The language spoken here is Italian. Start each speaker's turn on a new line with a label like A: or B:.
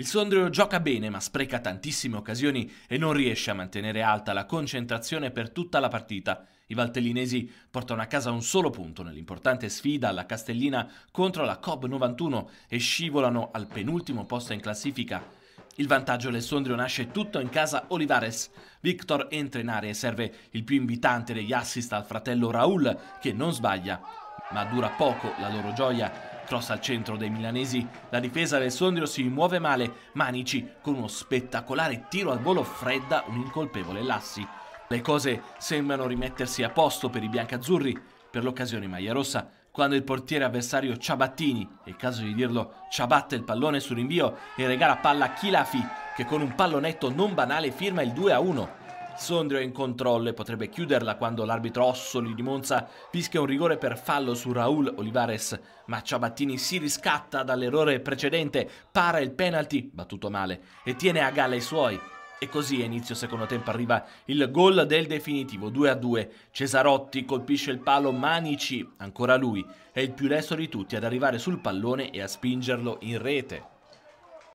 A: Il Sondrio gioca bene ma spreca tantissime occasioni e non riesce a mantenere alta la concentrazione per tutta la partita. I valtellinesi portano a casa un solo punto nell'importante sfida alla Castellina contro la Cob 91 e scivolano al penultimo posto in classifica. Il vantaggio del Sondrio nasce tutto in casa Olivares. Victor entra in area e serve il più invitante degli assist al fratello Raul, che non sbaglia. Ma dura poco la loro gioia, Cross al centro dei milanesi, la difesa del Sondrio si muove male, Manici con uno spettacolare tiro al volo fredda un incolpevole Lassi. Le cose sembrano rimettersi a posto per i biancazzurri, per l'occasione Maglia Rossa, quando il portiere avversario Ciabattini, è il caso di dirlo, ciabatte il pallone sul rinvio e regala palla a Chilafi, che con un pallonetto non banale firma il 2-1. Sondrio è in controllo e potrebbe chiuderla quando l'arbitro Ossoli di Monza fischia un rigore per fallo su Raul Olivares, ma Ciabattini si riscatta dall'errore precedente, para il penalty, battuto male, e tiene a galla i suoi. E così a inizio secondo tempo arriva il gol del definitivo 2 a 2. Cesarotti colpisce il palo Manici, ancora lui, è il più lesto di tutti ad arrivare sul pallone e a spingerlo in rete.